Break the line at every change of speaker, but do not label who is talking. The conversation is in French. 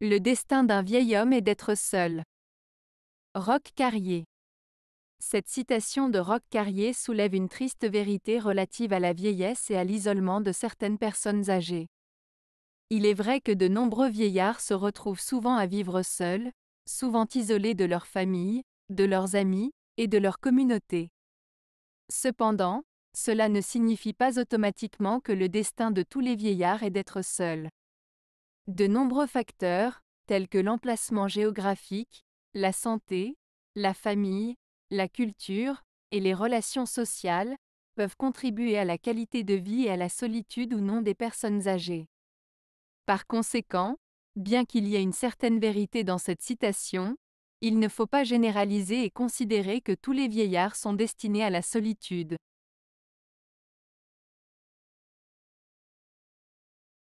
Le destin d'un vieil homme est d'être seul. Roc Carrier. Cette citation de Roc Carrier soulève une triste vérité relative à la vieillesse et à l'isolement de certaines personnes âgées. Il est vrai que de nombreux vieillards se retrouvent souvent à vivre seuls, souvent isolés de leur famille, de leurs amis et de leur communauté. Cependant, cela ne signifie pas automatiquement que le destin de tous les vieillards est d'être seuls. De nombreux facteurs, tels que l'emplacement géographique, la santé, la famille, la culture et les relations sociales, peuvent contribuer à la qualité de vie et à la solitude ou non des personnes âgées. Par conséquent, bien qu'il y ait une certaine vérité dans cette citation, il ne faut pas généraliser et considérer que tous les vieillards sont destinés à la solitude.